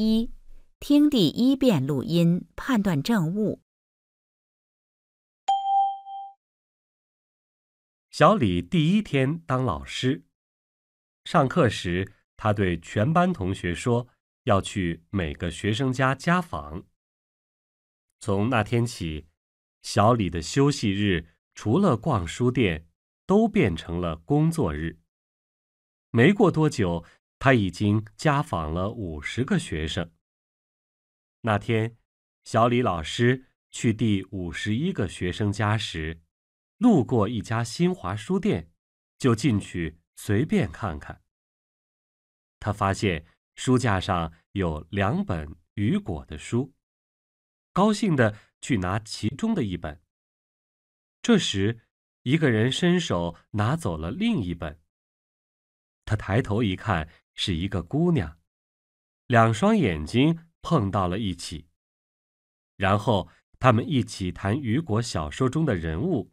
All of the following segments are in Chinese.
一，听第一遍录音，判断正误。小李第一天当老师，上课时他对全班同学说：“要去每个学生家家访。”从那天起，小李的休息日除了逛书店，都变成了工作日。没过多久。他已经家访了五十个学生。那天，小李老师去第五十一个学生家时，路过一家新华书店，就进去随便看看。他发现书架上有两本雨果的书，高兴的去拿其中的一本。这时，一个人伸手拿走了另一本。他抬头一看。是一个姑娘，两双眼睛碰到了一起。然后他们一起谈雨果小说中的人物，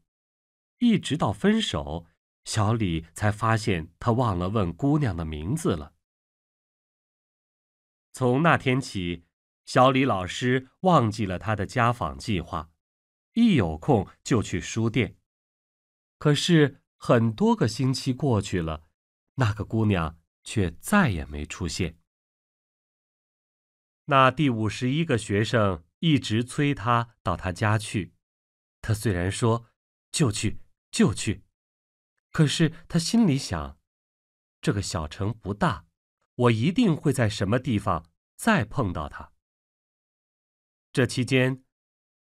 一直到分手，小李才发现他忘了问姑娘的名字了。从那天起，小李老师忘记了他的家访计划，一有空就去书店。可是很多个星期过去了，那个姑娘。却再也没出现。那第五十一个学生一直催他到他家去，他虽然说就去就去，可是他心里想，这个小城不大，我一定会在什么地方再碰到他。这期间，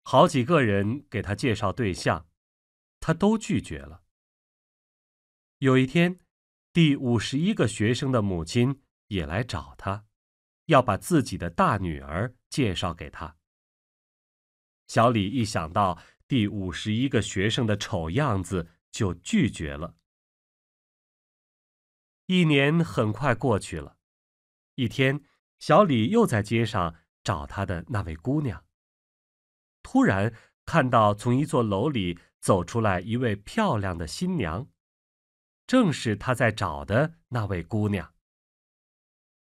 好几个人给他介绍对象，他都拒绝了。有一天。第五十一个学生的母亲也来找他，要把自己的大女儿介绍给他。小李一想到第五十一个学生的丑样子，就拒绝了。一年很快过去了，一天，小李又在街上找他的那位姑娘，突然看到从一座楼里走出来一位漂亮的新娘。正是他在找的那位姑娘。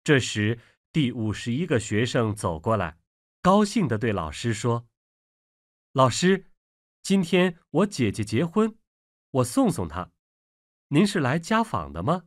这时，第五十一个学生走过来，高兴地对老师说：“老师，今天我姐姐结婚，我送送她。您是来家访的吗？”